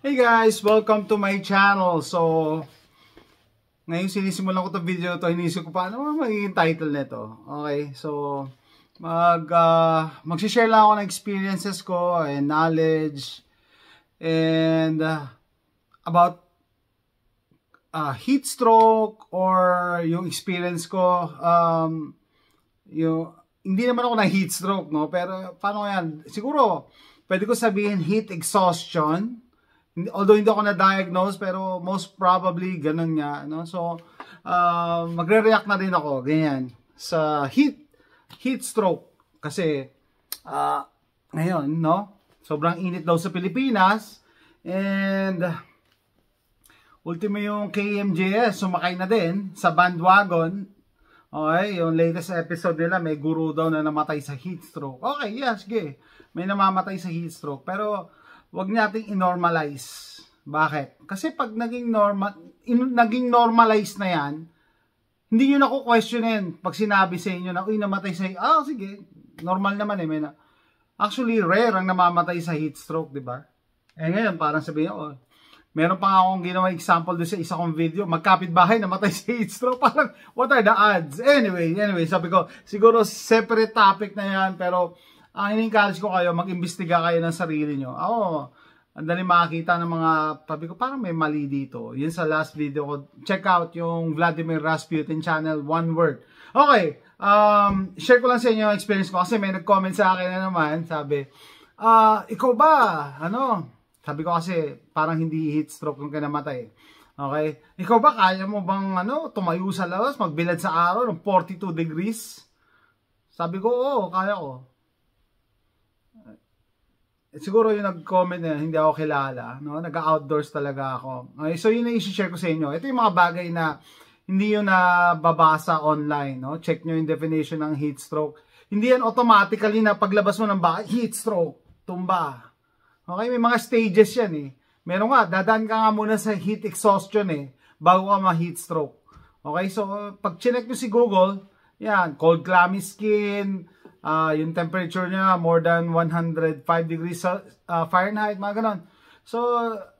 Hey guys! Welcome to my channel. So, ngayon sinisimulan ko 'tong video to inisip ko pa, ano magiging title nito? Okay, so, mag, uh, magsi-share lang ako ng experiences ko and knowledge and uh, about uh, heat stroke or yung experience ko um, yung, hindi naman ako na heat stroke, no? Pero, paano yan? Siguro, pwede ko sabihin heat exhaustion although hindi ako na-diagnose pero most probably ganun nga no so uh, magre-react na din ako ganyan sa heat heat stroke kasi uh, ngayon no sobrang init daw sa Pilipinas and ultimo yung KMJS sumakay na din sa bandwagon Okay, yung latest episode nila may guru daw na namatay sa heat stroke. Okay, yes, yeah, sige. May namamatay sa heat stroke. Pero huwag nating i Bakit? Kasi pag naging normal in, naging normalize na 'yan, hindi niyo na ko-questionin pag sinabi sa inyo na uy namatay sa ah sige, normal naman eh may na. Actually rare ang namamatay sa heat stroke, 'di ba? Eh ngayon parang sabihin oh, Meron pa akong ginawa example doon sa isa kong video, magkapit-bahay namatay sa heat stroke. Parang, what are the odds? Anyway, anyway, sabi ko, siguro separate topic na yan, pero ang in-encourage ko kayo, mag-imbestiga kayo ng sarili nyo. Ako, ang dali makakita ng mga tabi ko, parang may mali dito. Yun sa last video ko, check out yung Vladimir Rasputin channel, one word. Okay, um, share ko lang sa inyo yung experience ko kasi may nag-comment sa akin na ano naman, sabi, ah, uh, ikaw ba, ano, sabi ko kasi parang hindi heat stroke yung kinamatay. Okay, ikaw ba kaya mo bang ano, tumayo sa labas, magbilad sa araw ng 42 degrees? Sabi ko, oo, kaya ko siguro yung nag-comment na hindi ako kilala, no? Nag-outdoors talaga ako. Okay, so yun na i-share ko sa inyo. Ito yung mga bagay na hindi yun nababasa online, no? Check nyo yung definition ng heat stroke. Hindi yan automatically na paglabas mo ng bahay, heat stroke, tumba. Okay, may mga stages yan eh. Meron nga, dadaan ka nga muna sa heat exhaustion eh, bago ka ma-heat stroke. Okay, so pag chinek nyo si Google, yan, cold clammy skin, uh, yung temperature niya more than 105 degrees ah, Fahrenheit, mga ganon. So,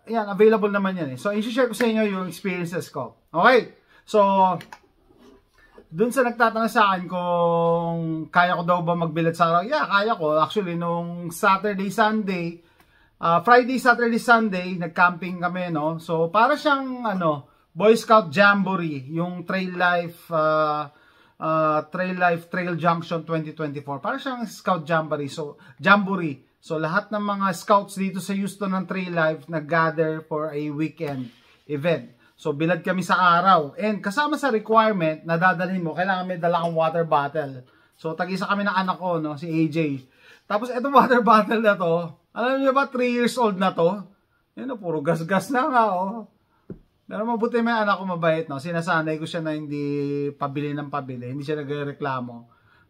yan, available naman yan. Eh. So, i-share ko sa inyo yung experiences ko. Okay, so, dun sa nagtatanong sa akin kung kaya ko daw ba magbilad sa araw, yeah, kaya ko. Actually, nung Saturday, Sunday, uh, Friday, Saturday, Sunday, nag-camping kami, no? So, para siyang, ano, Boy Scout Jamboree, yung trail life, uh, uh, Trail Life Trail Junction 2024. Para siyang scout jamboree. So, jamboree. So, lahat ng mga scouts dito sa Houston ng Trail Life nag-gather for a weekend event. So, bilad kami sa araw. And kasama sa requirement na dadalhin mo, kailangan may dala kang water bottle. So, tag-isa kami ng anak ko, no, si AJ. Tapos, eto water bottle na to, alam niyo ba, 3 years old na to? Yan, puro gas-gas na nga, oh. Pero mabuti may anak ko mabait, no? Sinasanay ko siya na hindi pabili ng pabili. Hindi siya nagreklamo.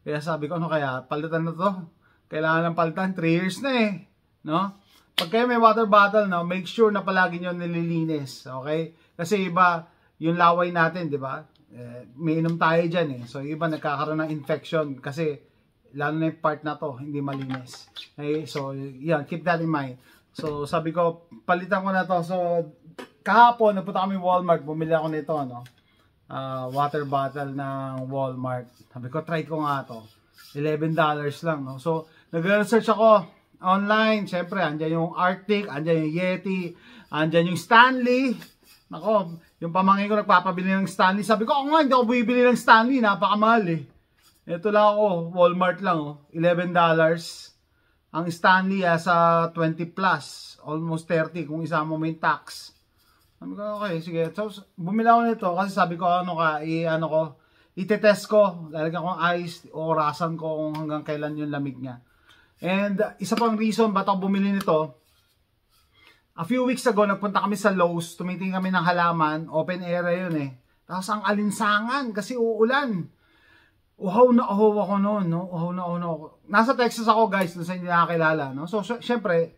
Kaya sabi ko, ano kaya? Paltan na to. Kailangan ng palitan. 3 years na eh. No? Pag kayo may water bottle, no? Make sure na palagi nyo nililinis. Okay? Kasi iba, yung laway natin, di ba? Eh, may inom tayo dyan eh. So, iba nagkakaroon ng infection kasi lalo na yung part na to, hindi malinis. Okay? So, yan. Keep that in mind. So, sabi ko, palitan ko na to. So, kahapon, napunta kami Walmart, bumili ako nito, ano Uh, water bottle ng Walmart. Sabi ko, try ko nga to. $11 dollars lang, no? So, nag-research ako online. Siyempre, andyan yung Arctic, andyan yung Yeti, andyan yung Stanley. Nako, yung pamangin ko nagpapabili ng Stanley. Sabi ko, oh nga, hindi ako bibili ng Stanley. Napakamahal eh. Ito lang ako, Walmart lang oh, $11. dollars Ang Stanley ah, sa 20 plus, almost 30 kung isama mo yung tax. Sabi ko, okay, sige. So, bumili ako nito kasi sabi ko, ano ka, i, ano ko, itetest ko. Lalagyan kong ice, orasan ko kung hanggang kailan yung lamig niya. And isa pang reason ba't ako bumili nito, a few weeks ago, nagpunta kami sa Lowe's, tumitingin kami ng halaman, open area yun eh. Tapos ang alinsangan kasi uulan. Uhaw na uhaw ako noon, no? Uhaw na uhaw na ako. Nasa Texas ako guys, doon sa hindi nakakilala, no? So, syempre,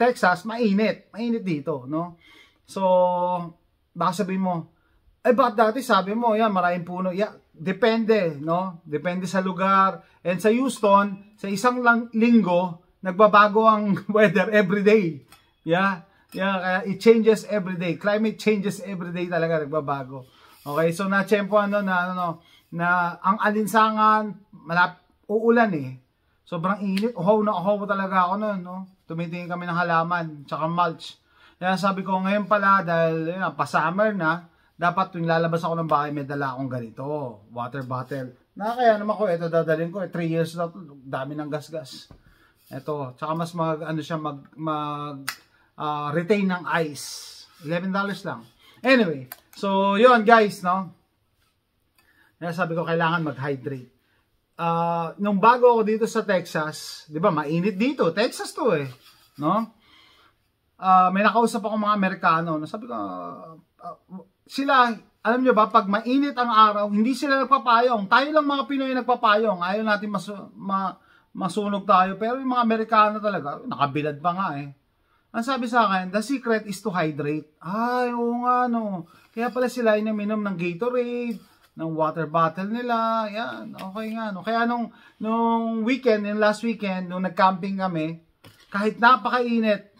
Texas, mainit. Mainit dito, no? So, baka sabihin mo, ay ba't dati sabi mo, yan, maraming puno. Yeah, depende, no? Depende sa lugar. And sa Houston, sa isang lang linggo, nagbabago ang weather every day. Yeah? Yeah, kaya it changes every day. Climate changes every day talaga nagbabago. Okay, so na tiyempo ano na ano na ang alinsangan malap uulan eh. Sobrang init. Uhaw na uhaw talaga ako noon, no? Tumitingin kami ng halaman, tsaka mulch. Kaya sabi ko ngayon pala dahil yun, pa-summer na, dapat tuwing lalabas ako ng bahay may dala akong ganito, water bottle. Na kaya naman ko, ito dadalhin ko, 3 eh, years na to, dami ng gasgas. Ito, tsaka mas mag, ano siya, mag, mag uh, retain ng ice. $11 dollars lang. Anyway, so yun guys, no? Kaya sabi ko, kailangan mag-hydrate. Uh, nung bago ako dito sa Texas, di ba, mainit dito. Texas to eh. No? uh, may nakausap ako mga Amerikano na sabi ko, uh, uh, sila, alam nyo ba, pag mainit ang araw, hindi sila nagpapayong. Tayo lang mga Pinoy nagpapayong. Ayaw natin mas, ma- masunog tayo. Pero yung mga Amerikano talaga, nakabilad pa nga eh. Ang sabi sa akin, the secret is to hydrate. Ay, oo nga no. Kaya pala sila inaminom ng Gatorade, ng water bottle nila. Yan, okay nga. No. Kaya nung, nung weekend, yung last weekend, nung nag-camping kami, kahit napakainit,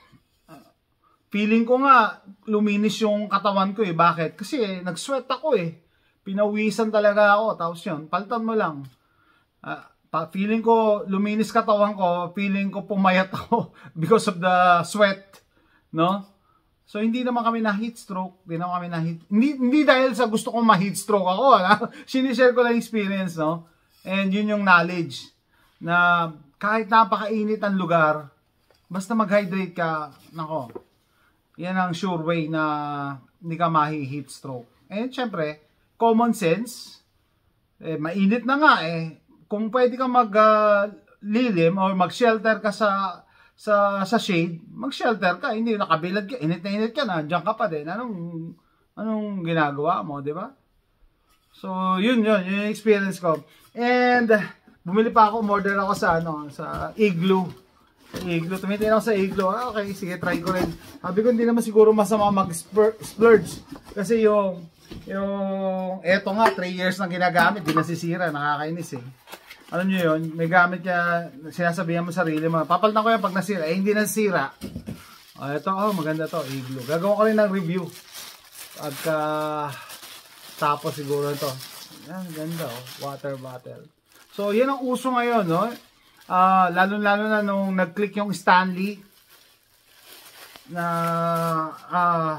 Feeling ko nga, luminis yung katawan ko eh. Bakit? Kasi eh, nag-sweat ako eh. Pinawisan talaga ako. Tapos yun, palitan mo lang. Uh, feeling ko, luminis katawan ko. Feeling ko pumayat ako because of the sweat. No? So, hindi naman kami na heat stroke. Hindi naman kami na heat... Hindi, hindi dahil sa gusto kong ma-heat stroke ako. Ah. Sinishare ko lang experience, no? And yun yung knowledge na kahit napakainit ang lugar, basta mag-hydrate ka, nako, yan ang sure way na hindi ka mahi-heat stroke. Eh, syempre, common sense, eh, mainit na nga eh. Kung pwede ka maglilim ah, uh, or mag-shelter ka sa sa sa shade, mag-shelter ka, hindi nakabilad ka, init na init ka na, diyan ka pa din. Anong anong ginagawa mo, 'di ba? So, yun yun, yun yung experience ko. And bumili pa ako, order ako sa ano, sa Igloo. Iglo. Tumitin ako sa iglo. Ah, okay, sige, try ko rin. Sabi ko, hindi naman siguro masama mag-splurge. Kasi yung, yung, eto nga, 3 years na ginagamit, di nasisira, nakakainis eh. Alam nyo yun, may gamit niya, sinasabihan mo sarili mo, papalitan ko yan pag nasira. Eh, hindi nasira. Oh, ah, ito, oh, maganda to, iglo. Gagawa ko rin ng review. Pagka, tapos siguro to. Yan, ganda oh, water bottle. So, yan ang uso ngayon, no? uh, lalo-lalo na nung nag-click yung Stanley na uh,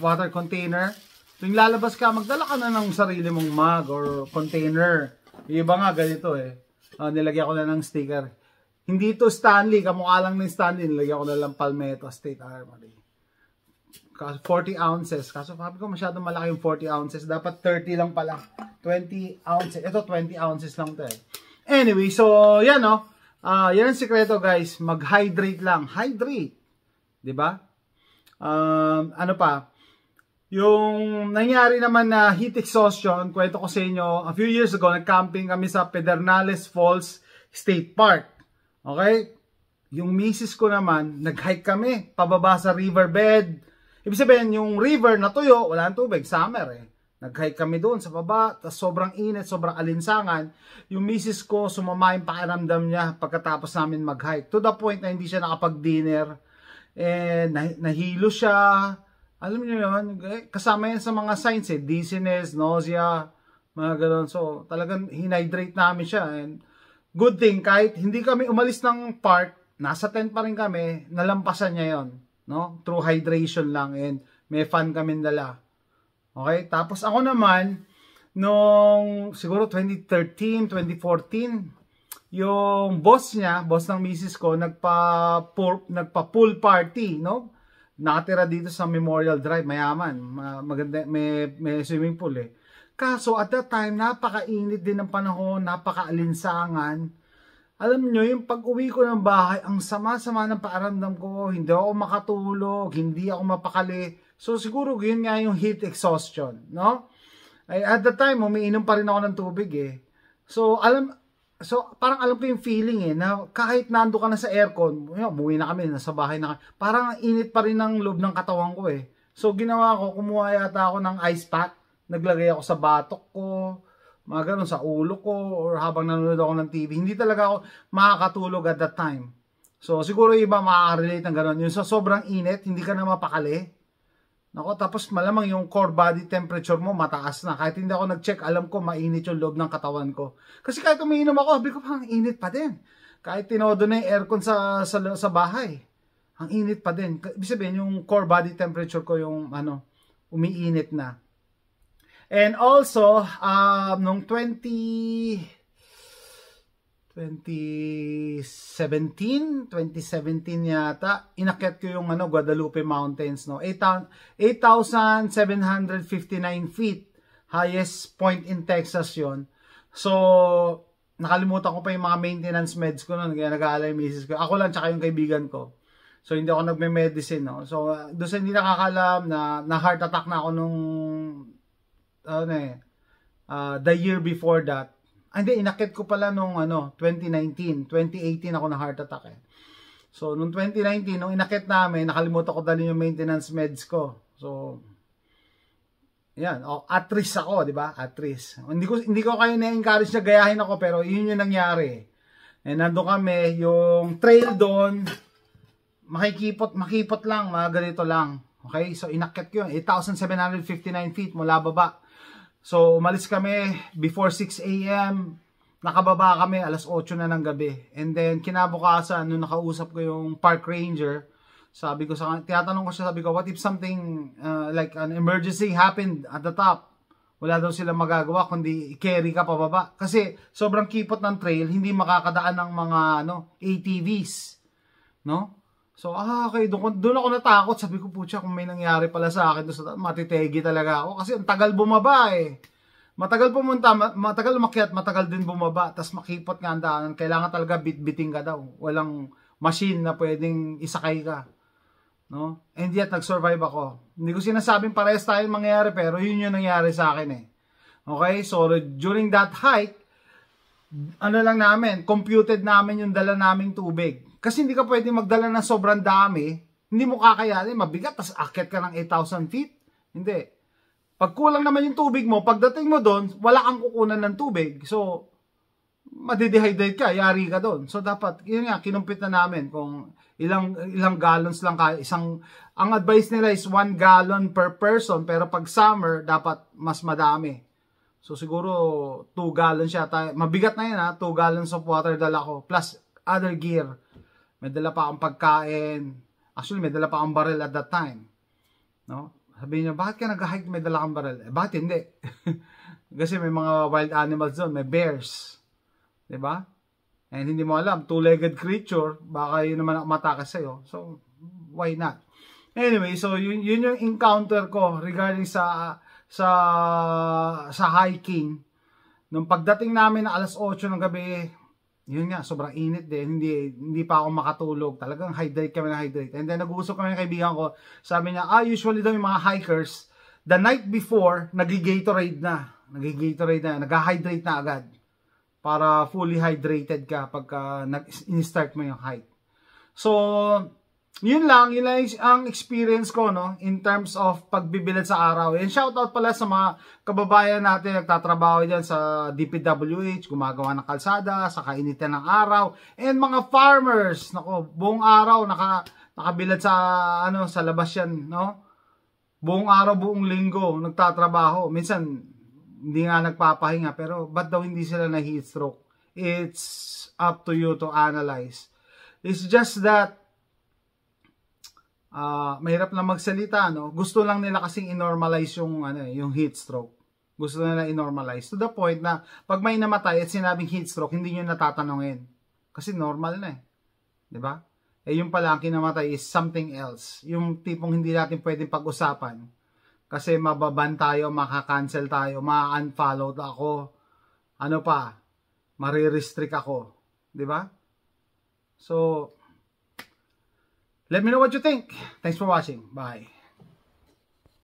water container. Tuwing lalabas ka, magdala ka na ng sarili mong mug or container. iba nga ganito eh. Uh, nilagyan ko na ng sticker. Hindi to Stanley, kamukha lang ng Stanley. Nilagyan ko na lang Palmetto State Armory. 40 ounces. Kaso sabi ko masyado malaki yung 40 ounces. Dapat 30 lang pala. 20 ounces. Ito 20 ounces lang to eh. Anyway, so yan no. Oh. Ah, uh, 'yan ang sikreto, guys. Mag-hydrate lang. Hydrate. 'Di ba? Um, ano pa? Yung nangyari naman na heat exhaustion, kwento ko sa inyo, a few years ago, nag-camping kami sa Pedernales Falls State Park. Okay? Yung misis ko naman, nag-hike kami, pababa sa riverbed. Ibig sabihin, yung river na tuyo, wala nang tubig, summer eh. Nag-hike kami doon sa baba, tas sobrang init, sobrang alinsangan. Yung misis ko, sumama yung pakiramdam niya pagkatapos namin mag-hike. To the point na hindi siya nakapag-dinner. And eh, nah nahilo siya. Alam niyo naman, eh, kasama yan sa mga signs eh. Dizziness, nausea, mga ganun. So, talagang hinidrate namin siya. And good thing, kahit hindi kami umalis ng park, nasa tent pa rin kami, nalampasan niya yon no? Through hydration lang and may fun kami dala. Okay? Tapos ako naman, nung siguro 2013, 2014, yung boss niya, boss ng misis ko, nagpa, pour, nagpa pool party, no? Nakatira dito sa Memorial Drive, mayaman. Maganda, may, may swimming pool eh. Kaso at that time, napakainit din ng panahon, napakaalinsangan alam nyo, yung pag-uwi ko ng bahay, ang sama-sama ng paaramdam ko, hindi ako makatulog, hindi ako mapakali. So siguro yun nga yung heat exhaustion, no? At the time, umiinom pa rin ako ng tubig eh. So alam, so parang alam ko yung feeling eh, na kahit nando ka na sa aircon, yun, buwi na kami, nasa bahay na kami, parang init pa rin ang loob ng katawan ko eh. So ginawa ko, kumuha yata ako ng ice pack, naglagay ako sa batok ko, mga ganun, sa ulo ko, or habang nanonood ako ng TV. Hindi talaga ako makakatulog at that time. So siguro iba makaka-relate ng ganun. Yung sa sobrang init, hindi ka na mapakali Nako, tapos malamang yung core body temperature mo mataas na. Kahit hindi ako nag-check, alam ko mainit yung loob ng katawan ko. Kasi kahit umiinom ako, sabi ko parang init pa din. Kahit tinodo na yung aircon sa, sa, sa bahay, ang init pa din. Ibig sabihin, yung core body temperature ko yung ano, umiinit na. And also, um, nung 20... 2017, 2017 yata, inakyat ko yung ano, Guadalupe Mountains, no? 8,759 feet, highest point in Texas yon So, nakalimutan ko pa yung mga maintenance meds ko noon, kaya nag aalay yung misis ko. Ako lang, tsaka yung kaibigan ko. So, hindi ako nagme-medicine, no? So, ah, doon sa hindi nakakalam na, na heart attack na ako nung, ano eh, uh, the year before that Ah, hindi, inakit ko pala nung ano, 2019. 2018 ako na heart attack eh. So, nung 2019, nung inakit namin, nakalimutan ko dali yung maintenance meds ko. So, yan. O, at risk ako, di ba? At risk. Hindi ko, hindi ko kayo na-encourage na gayahin ako, pero yun yung nangyari. Eh, nandun kami, yung trail doon, makikipot, makipot lang, mga ganito lang. Okay? So, inakit ko yun. 8,759 feet mula baba. So umalis kami before 6 a.m. Nakababa kami alas 8 na ng gabi. And then kinabukasan nung nakausap ko yung park ranger, sabi ko sa kanya, tinatanong ko siya, sabi ko, what if something uh, like an emergency happened at the top? Wala daw sila magagawa kundi i-carry ka pababa. Kasi sobrang kipot ng trail, hindi makakadaan ng mga ano, ATVs, no? So, ah, okay, doon, doon ako natakot. Sabi ko, putya, kung may nangyari pala sa akin, doon, matitegi talaga ako. Kasi ang tagal bumaba eh. Matagal pumunta, matagal umakyat, matagal din bumaba. Tapos makipot nga ang daanan. Kailangan talaga bitbiting ka daw. Walang machine na pwedeng isakay ka. No? And yet, nag-survive ako. Hindi ko sinasabing parehas tayong mangyayari, pero yun yung nangyari sa akin eh. Okay? So, during that hike, ano lang namin, computed namin yung dala naming tubig kasi hindi ka pwede magdala ng sobrang dami. Hindi mo kakayanin, mabigat, tas akit ka ng 8,000 feet. Hindi. Pag kulang naman yung tubig mo, pagdating mo doon, wala kang kukunan ng tubig. So, madidehydrate ka, yari ka doon. So, dapat, yun nga, kinumpit na namin kung ilang, ilang gallons lang kaya. Isang, ang advice nila is 1 gallon per person, pero pag summer, dapat mas madami. So siguro 2 gallons siya Mabigat na 'yan ha, 2 gallons of water dala ko plus other gear. May dala pa akong pagkain. Actually, may dala pa akong baril at that time. No? Sabi niya, bakit ka nag-hike may dala kang baril? Eh, bakit hindi? Kasi may mga wild animals doon, may bears. ba? Diba? And hindi mo alam, two-legged creature, baka yun naman mataka sa'yo. So, why not? Anyway, so yun, yun yung encounter ko regarding sa sa sa hiking. Nung pagdating namin na alas 8 ng gabi, yun nga, sobrang init din. Hindi, hindi pa ako makatulog. Talagang hydrate kami na hydrate. And then nag-uusap kami ng kaibigan ko. Sabi niya, ah, usually daw yung mga hikers, the night before, nag-gatorade na. nag-gatorade na, nag-hydrate na agad. Para fully hydrated ka pagka uh, nag-start mo yung hike. So, yun lang, yun lang ang experience ko no in terms of pagbibilad sa araw. And shout out pala sa mga kababayan natin nagtatrabaho diyan sa DPWH, gumagawa ng kalsada sa kainitan ng araw and mga farmers, nako, buong araw naka nakabilad sa ano sa labas yan, no? Buong araw, buong linggo nagtatrabaho. Minsan hindi nga nagpapahinga pero ba't daw hindi sila na heat stroke? It's up to you to analyze. It's just that uh, mahirap lang magsalita, no? Gusto lang nila kasing inormalize yung, ano, eh, yung heat stroke. Gusto nila i-normalize to the point na pag may namatay at sinabing heat stroke, hindi niyo natatanungin. Kasi normal na eh. 'di ba? Eh yung pala ang kinamatay is something else. Yung tipong hindi natin pwedeng pag-usapan. Kasi mababan tayo, makakancel tayo, ma-unfollow ako. Ano pa? Marirestrict ako. 'di ba? So, Let me know what you think. Thanks for watching. Bye.